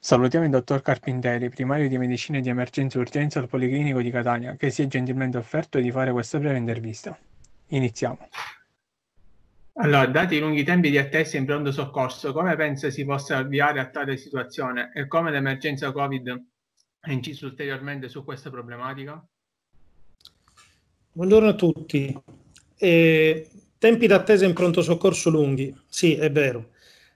Salutiamo il dottor Carpinteri, primario di medicina di emergenza e urgenza al Policlinico di Catania, che si è gentilmente offerto di fare questa breve intervista. Iniziamo. Allora, dati i lunghi tempi di attesa in pronto soccorso, come pensa si possa avviare a tale situazione e come l'emergenza Covid ha inciso ulteriormente su questa problematica? Buongiorno a tutti. Eh, tempi d'attesa in pronto soccorso lunghi, sì, è vero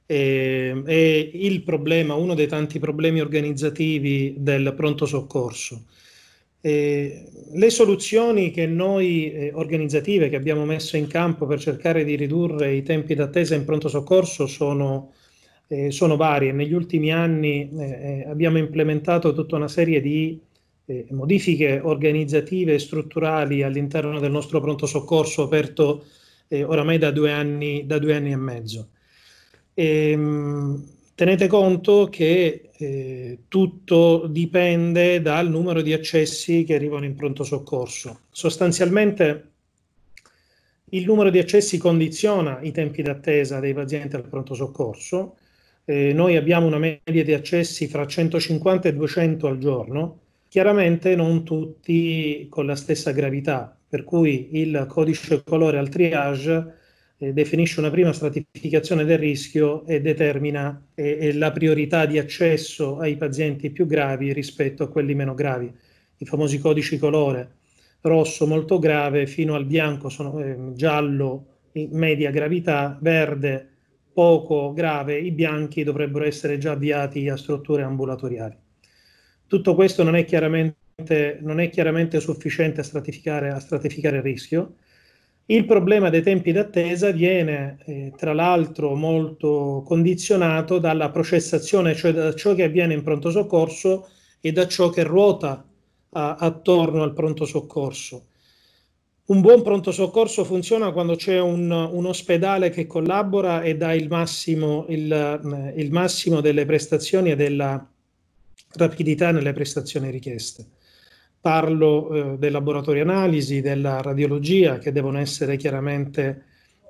e, è il problema, uno dei tanti problemi organizzativi del pronto soccorso. E le soluzioni che noi eh, organizzative che abbiamo messo in campo per cercare di ridurre i tempi d'attesa in pronto soccorso sono, eh, sono varie. Negli ultimi anni eh, eh abbiamo implementato tutta una serie di eh, modifiche organizzative e strutturali all'interno del nostro pronto soccorso aperto eh, oramai da due, anni, da due anni e mezzo. E, ehm, tenete conto che eh, tutto dipende dal numero di accessi che arrivano in pronto soccorso. Sostanzialmente il numero di accessi condiziona i tempi d'attesa dei pazienti al pronto soccorso. Eh, noi abbiamo una media di accessi fra 150 e 200 al giorno, chiaramente non tutti con la stessa gravità, per cui il codice colore al triage eh, definisce una prima stratificazione del rischio e determina eh, la priorità di accesso ai pazienti più gravi rispetto a quelli meno gravi. I famosi codici colore, rosso molto grave fino al bianco, sono, ehm, giallo media gravità, verde poco grave, i bianchi dovrebbero essere già avviati a strutture ambulatoriali. Tutto questo non è chiaramente, non è chiaramente sufficiente a stratificare, a stratificare, il rischio il problema dei tempi d'attesa viene eh, tra l'altro molto condizionato dalla processazione, cioè da ciò che avviene in pronto soccorso e da ciò che ruota a, attorno al pronto soccorso. Un buon pronto soccorso funziona quando c'è un, un ospedale che collabora e dà il massimo, il, il massimo delle prestazioni e della rapidità nelle prestazioni richieste. Parlo eh, dei laboratori analisi, della radiologia, che devono essere chiaramente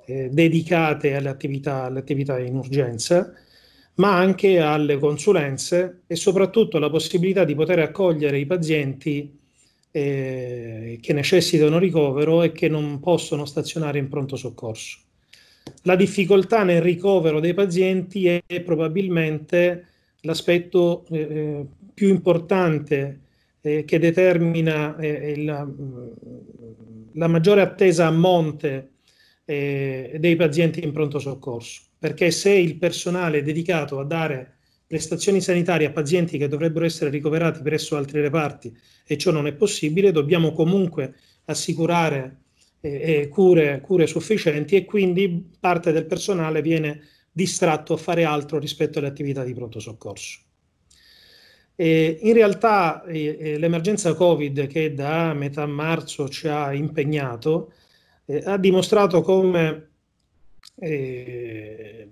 eh, dedicate alle attività, alle attività in urgenza, ma anche alle consulenze e soprattutto alla possibilità di poter accogliere i pazienti eh, che necessitano ricovero e che non possono stazionare in pronto soccorso. La difficoltà nel ricovero dei pazienti è probabilmente l'aspetto eh, eh più importante eh, che determina eh, la, mm, la maggiore attesa a monte eh, dei pazienti in pronto soccorso, perché se il personale è dedicato a dare prestazioni sanitarie a pazienti che dovrebbero essere ricoverati presso altri reparti e ciò non è possibile, dobbiamo comunque assicurare eh, eh cure, cure sufficienti e quindi parte del personale viene distratto a fare altro rispetto alle attività di pronto soccorso. Eh, in realtà eh, eh, l'emergenza Covid che da metà marzo ci ha impegnato eh, ha dimostrato come eh,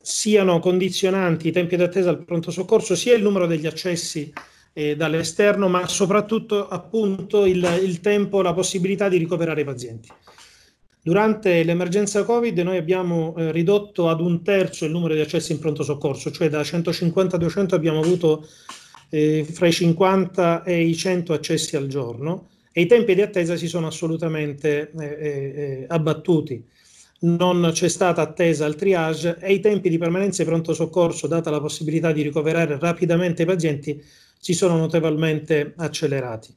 siano condizionanti i tempi d'attesa al pronto soccorso sia il numero degli accessi eh, dall'esterno ma soprattutto appunto il, il tempo, la possibilità di ricoverare i pazienti. Durante l'emergenza Covid noi abbiamo eh, ridotto ad un terzo il numero di accessi in pronto soccorso, cioè da 150 a 200 abbiamo avuto eh, fra i 50 e i 100 accessi al giorno e i tempi di attesa si sono assolutamente eh, eh, eh, abbattuti. Non c'è stata attesa al triage e i tempi di permanenza in pronto soccorso, data la possibilità di ricoverare rapidamente i pazienti, si sono notevolmente accelerati.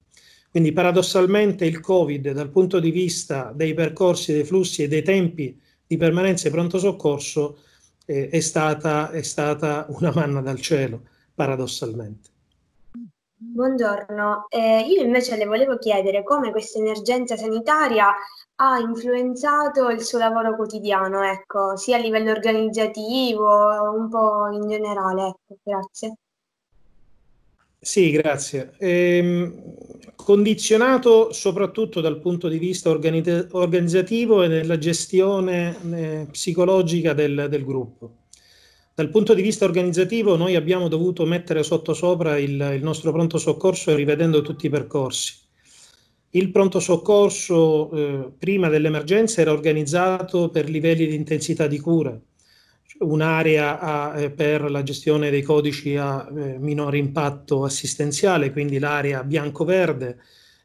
Quindi paradossalmente il Covid dal punto di vista dei percorsi, dei flussi e dei tempi di permanenza e pronto soccorso eh, è, stata, è stata una manna dal cielo, paradossalmente. Buongiorno, eh, io invece le volevo chiedere come questa emergenza sanitaria ha influenzato il suo lavoro quotidiano, ecco, sia a livello organizzativo, un po' in generale, ecco, grazie. Sì, grazie. Ehm, condizionato soprattutto dal punto di vista organi- organizzativo e della gestione eh, psicologica del, del, gruppo. Dal punto di vista organizzativo noi abbiamo dovuto mettere sotto sopra il, il nostro pronto soccorso rivedendo tutti i percorsi. Il pronto soccorso eh, prima dell'emergenza era organizzato per livelli di intensità di cura, un'area a, eh, per la gestione dei codici a eh, minore impatto assistenziale, quindi l'area bianco-verde,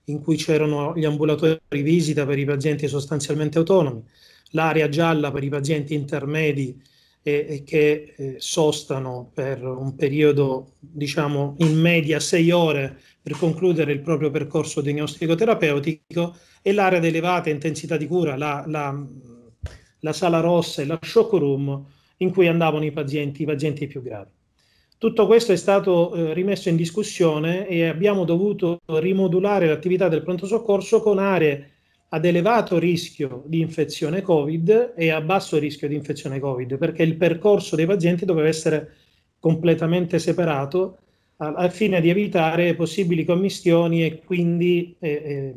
in cui c'erano gli ambulatori di visita per i pazienti sostanzialmente autonomi, l'area gialla per i pazienti intermedi e, e che eh, sostano per un periodo, diciamo, in media sei ore per concludere il proprio percorso diagnostico-terapeutico, e l'area di elevata intensità di cura, la, la, la sala rossa e la shock room, in cui andavano i pazienti, i pazienti più gravi. Tutto questo è stato eh, rimesso in discussione e abbiamo dovuto rimodulare l'attività del pronto soccorso con aree ad elevato rischio di infezione Covid e a basso rischio di infezione Covid, perché il percorso dei pazienti doveva essere completamente separato al, fine di evitare possibili commistioni e quindi eh, eh,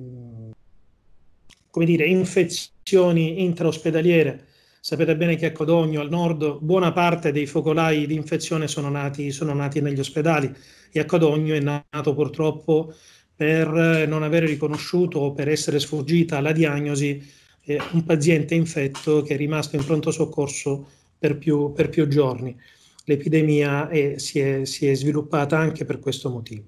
come dire, infezioni intraospedaliere Sapete bene che a Codogno, al nord, buona parte dei focolai di infezione sono nati, sono nati negli ospedali e a Codogno è nato purtroppo per eh, non avere riconosciuto o per essere sfuggita alla diagnosi eh, un paziente infetto che è rimasto in pronto soccorso per più, per più giorni. L'epidemia è, si, è, si è sviluppata anche per questo motivo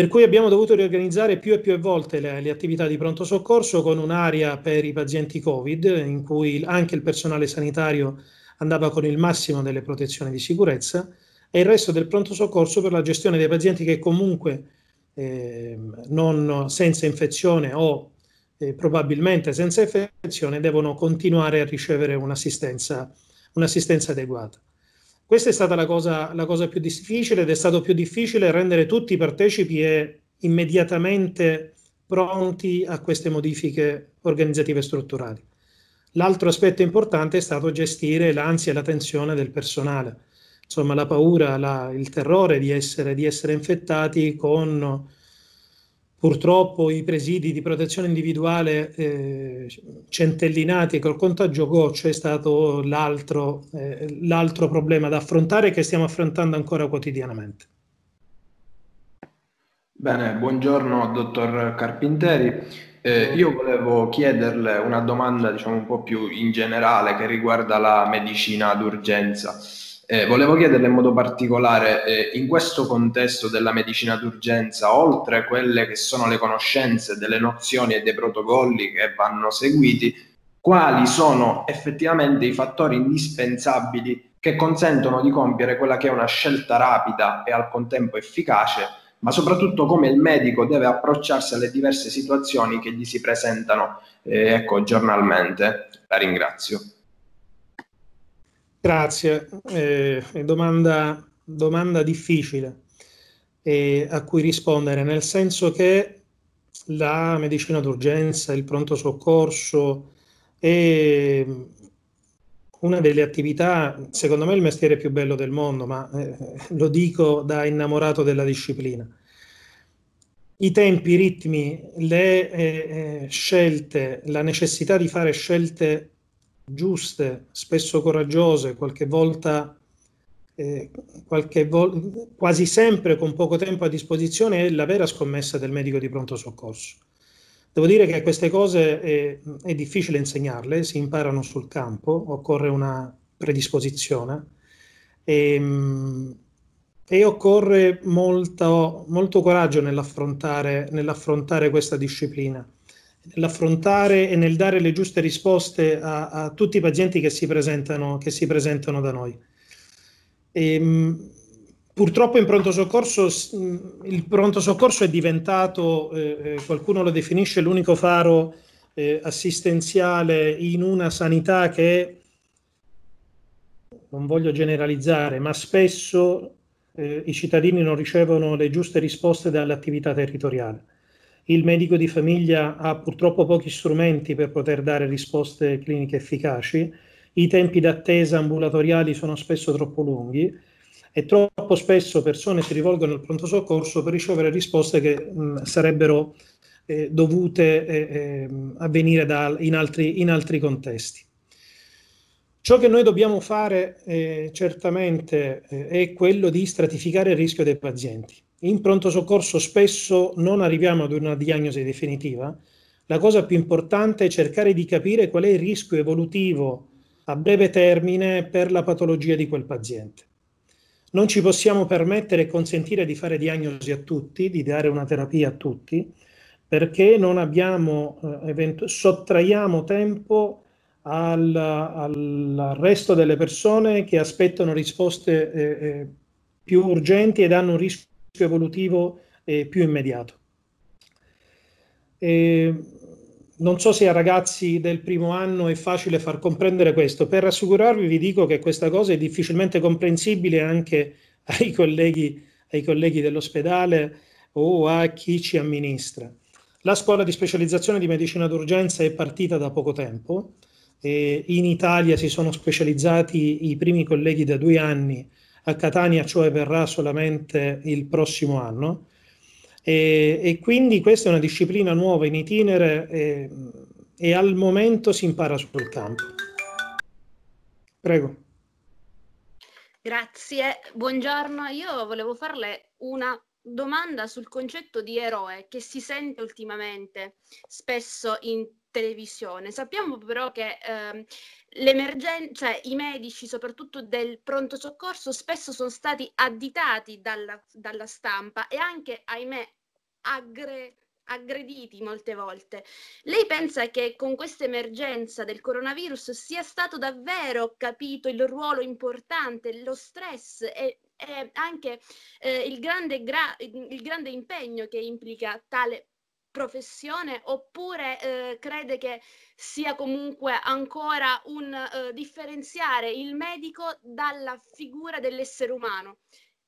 per cui abbiamo dovuto riorganizzare più e più volte le, le attività di pronto soccorso con un'area per i pazienti Covid, in cui anche il personale sanitario andava con il massimo delle protezioni di sicurezza, e il resto del pronto soccorso per la gestione dei pazienti che comunque eh, non, senza infezione o eh, probabilmente senza infezione devono continuare a ricevere un'assistenza, un'assistenza adeguata. Questa è stata la cosa, la cosa più difficile ed è stato più difficile rendere tutti i partecipi e immediatamente pronti a queste modifiche organizzative e strutturali. L'altro aspetto importante è stato gestire l'ansia e la tensione del personale, insomma la paura, la, il terrore di essere, di essere infettati con Purtroppo i presidi di protezione individuale eh, centellinati col contagio goccio è stato l'altro, eh, l'altro problema da affrontare che stiamo affrontando ancora quotidianamente. Bene, buongiorno dottor Carpinteri. Eh, io volevo chiederle una domanda diciamo, un po' più in generale che riguarda la medicina d'urgenza. Eh, volevo chiederle in modo particolare, eh, in questo contesto della medicina d'urgenza, oltre a quelle che sono le conoscenze delle nozioni e dei protocolli che vanno seguiti, quali sono effettivamente i fattori indispensabili che consentono di compiere quella che è una scelta rapida e al contempo efficace, ma soprattutto come il medico deve approcciarsi alle diverse situazioni che gli si presentano eh, ecco, giornalmente. La ringrazio. Grazie, eh, domanda, domanda difficile eh, a cui rispondere, nel senso che la medicina d'urgenza, il pronto soccorso è una delle attività, secondo me il mestiere più bello del mondo, ma eh, lo dico da innamorato della disciplina. I tempi, i ritmi, le eh, eh scelte, la necessità di fare scelte giuste, spesso coraggiose, qualche volta, eh, qualche vol- quasi sempre con poco tempo a disposizione, è la vera scommessa del medico di pronto soccorso. Devo dire che queste cose è, eh, è difficile insegnarle, si imparano sul campo, occorre una predisposizione e, ehm, e occorre molto, molto coraggio nell'affrontare, nell'affrontare questa disciplina nell'affrontare e nel dare le giuste risposte a, a tutti i pazienti che si presentano, che si presentano da noi. E, ehm, purtroppo in pronto soccorso il pronto soccorso è diventato, eh, eh, qualcuno lo definisce l'unico faro eh, assistenziale in una sanità che, non voglio generalizzare, ma spesso eh, i cittadini non ricevono le giuste risposte dall'attività territoriale il medico di famiglia ha purtroppo pochi strumenti per poter dare risposte cliniche efficaci, i tempi d'attesa ambulatoriali sono spesso troppo lunghi e troppo spesso persone si rivolgono al pronto soccorso per ricevere risposte che mh, sarebbero eh, dovute eh, ehm, avvenire da, in, altri, in, altri, contesti. Ciò che noi dobbiamo fare eh, certamente eh, è quello di stratificare il rischio dei pazienti in pronto soccorso spesso non arriviamo ad una diagnosi definitiva, la cosa più importante è cercare di capire qual è il rischio evolutivo a breve termine per la patologia di quel paziente. Non ci possiamo permettere e consentire di fare diagnosi a tutti, di dare una terapia a tutti, perché non abbiamo, eh, sottraiamo tempo al, al, resto delle persone che aspettano risposte eh, eh, più urgenti ed hanno un rischio evolutivo e più immediato. E non so se a ragazzi del primo anno è facile far comprendere questo, per rassicurarvi vi dico che questa cosa è difficilmente comprensibile anche ai colleghi, ai colleghi dell'ospedale o a chi ci amministra. La scuola di specializzazione di medicina d'urgenza è partita da poco tempo, in Italia si sono specializzati i primi colleghi da due anni a Catania ciò cioè, avverrà solamente il prossimo anno e, e, quindi questa è una disciplina nuova in itinere e, e al momento si impara sul campo. Prego. Grazie, buongiorno. Io volevo farle una domanda sul concetto di eroe che si sente ultimamente spesso in televisione. Sappiamo però che ehm, cioè, i medici, soprattutto del pronto soccorso, spesso sono stati additati dalla, dalla stampa e anche, ahimè, aggre- aggrediti molte volte. Lei pensa che con questa emergenza del coronavirus sia stato davvero capito il ruolo importante, lo stress e, e anche eh, il, grande gra- il grande impegno che implica tale professione oppure eh, crede che sia comunque ancora un eh, differenziare il medico dalla figura dell'essere umano,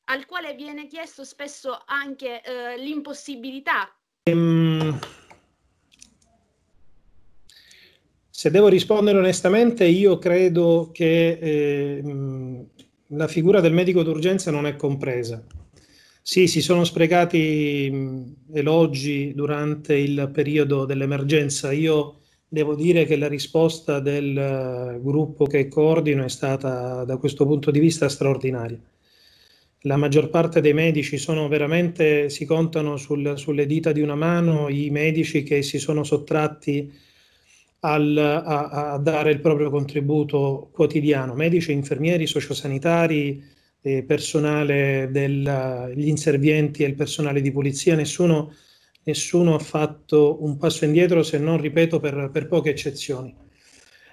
al quale viene chiesto spesso anche eh, l'impossibilità? Um, se devo rispondere onestamente, io credo che ehm, la figura del medico d'urgenza non è compresa sì, si sono sprecati elogi durante il periodo dell'emergenza. Io devo dire che la risposta del eh, gruppo che coordino è stata da questo punto di vista straordinaria. La maggior parte dei medici sono veramente, si contano sul, sulle dita di una mano i medici che si sono sottratti al, a, a, dare il proprio contributo quotidiano, medici, infermieri, sociosanitari, eh, personale degli inservienti e il personale di polizia, nessuno, nessuno, ha fatto un passo indietro se non, ripeto, per, per poche eccezioni.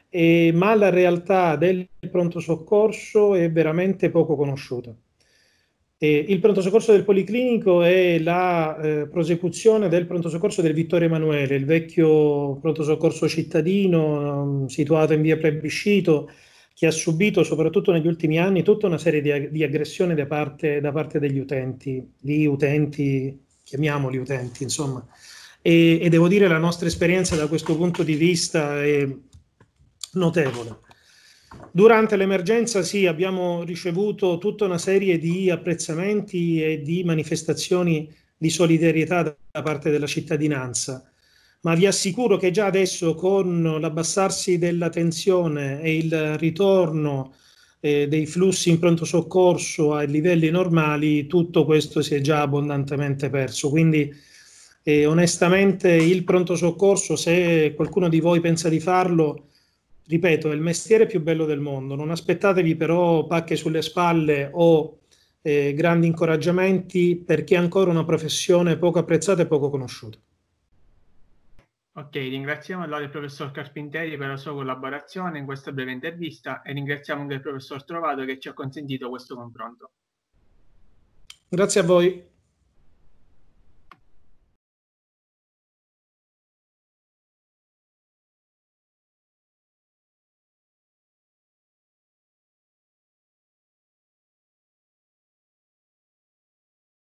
E, ma la realtà del pronto soccorso è veramente poco conosciuta. E il pronto soccorso del Policlinico è la eh, prosecuzione del pronto soccorso del Vittorio Emanuele, il vecchio pronto soccorso cittadino um, situato in via Plebiscito, che ha subito, soprattutto negli ultimi anni, tutta una serie di, di aggressioni da parte, da parte, degli utenti, di utenti, chiamiamoli utenti, insomma. E, e, devo dire la nostra esperienza da questo punto di vista è notevole. Durante l'emergenza sì, abbiamo ricevuto tutta una serie di apprezzamenti e di manifestazioni di solidarietà da parte della cittadinanza ma vi assicuro che già adesso con l'abbassarsi della tensione e il ritorno eh, dei flussi in pronto soccorso ai livelli normali, tutto questo si è già abbondantemente perso. Quindi eh, onestamente il pronto soccorso, se qualcuno di voi pensa di farlo, ripeto, è il mestiere più bello del mondo. Non aspettatevi però pacche sulle spalle o eh, grandi incoraggiamenti perché è ancora una professione poco apprezzata e poco conosciuta. Ok, ringraziamo allora il professor Carpinteri per la sua collaborazione in questa breve intervista e ringraziamo anche il professor Trovato che ci ha consentito questo confronto. Grazie a voi.